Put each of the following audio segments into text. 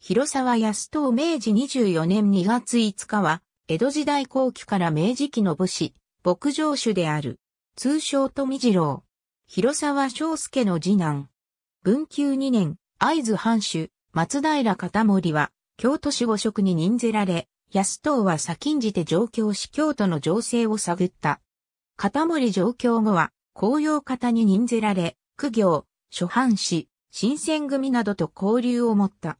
広沢康藤明治24年2月5日は、江戸時代後期から明治期の武士、牧場主である。通称富次郎。広沢章介の次男。文久2年、会津藩主、松平片森は、京都市五職に任ぜられ、安藤は先んじて上京し京都の情勢を探った。片森上京後は、紅葉方に任ぜられ、苦行、諸藩士、新選組などと交流を持った。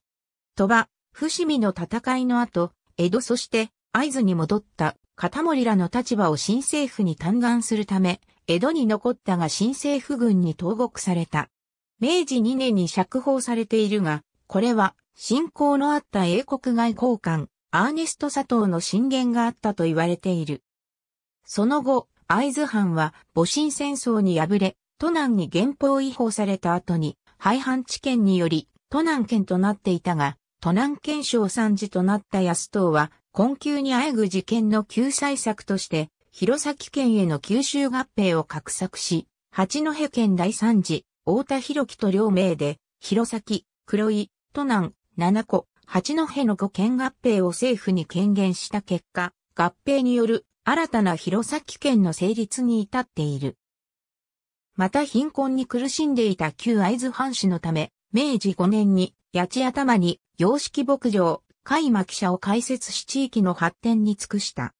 鳥羽、伏見の戦いの後、江戸そして会津に戻った片森らの立場を新政府に嘆願するため、江戸に残ったが新政府軍に投獄された。明治2年に釈放されているが、これは、信仰のあった英国外交官、アーネスト佐藤の進言があったと言われている。その後、会津藩は戊辰戦争に敗れ、都南に原法違法された後に、廃藩置県により、都南県となっていたが、都南県省参事となった安藤は、困窮にあえぐ事件の救済策として、弘前県への九州合併を画策し、八戸県第三次、太田博樹と両名で、弘前、黒井、都南、七個、八戸の五県合併を政府に権限した結果、合併による新たな弘前県の成立に至っている。また貧困に苦しんでいた旧会津藩士のため、明治5年に八頭に洋式牧場、海馬記者を開設し地域の発展に尽くした。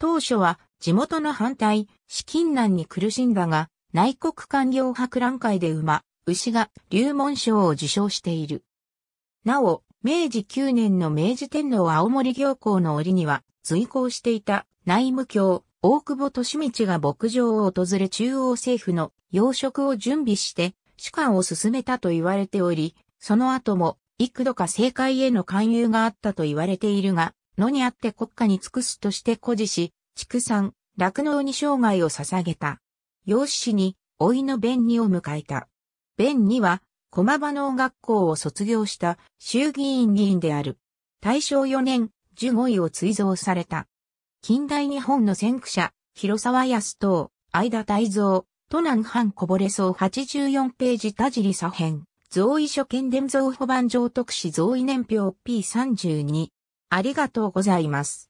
当初は地元の反対、資金難に苦しんだが、内国官僚博覧会で馬、牛が流門賞を受賞している。なお、明治9年の明治天皇青森行幸の折には、随行していた内務卿、大久保利道が牧場を訪れ中央政府の養殖を準備して、主管を進めたと言われており、その後も幾度か政界への勧誘があったと言われているが、野にあって国家に尽くすとして誇示し、畜産、酪農に生涯を捧げた。養子氏に、老いの弁二を迎えた。弁二は、駒場農学校を卒業した衆議院議員である。大正4年、15位を追贈された。近代日本の先駆者、広沢康等、相田大蔵、都南藩こぼれ草84ページ田尻左辺。贈位所見伝増保番上特使贈位年表 P32。ありがとうございます。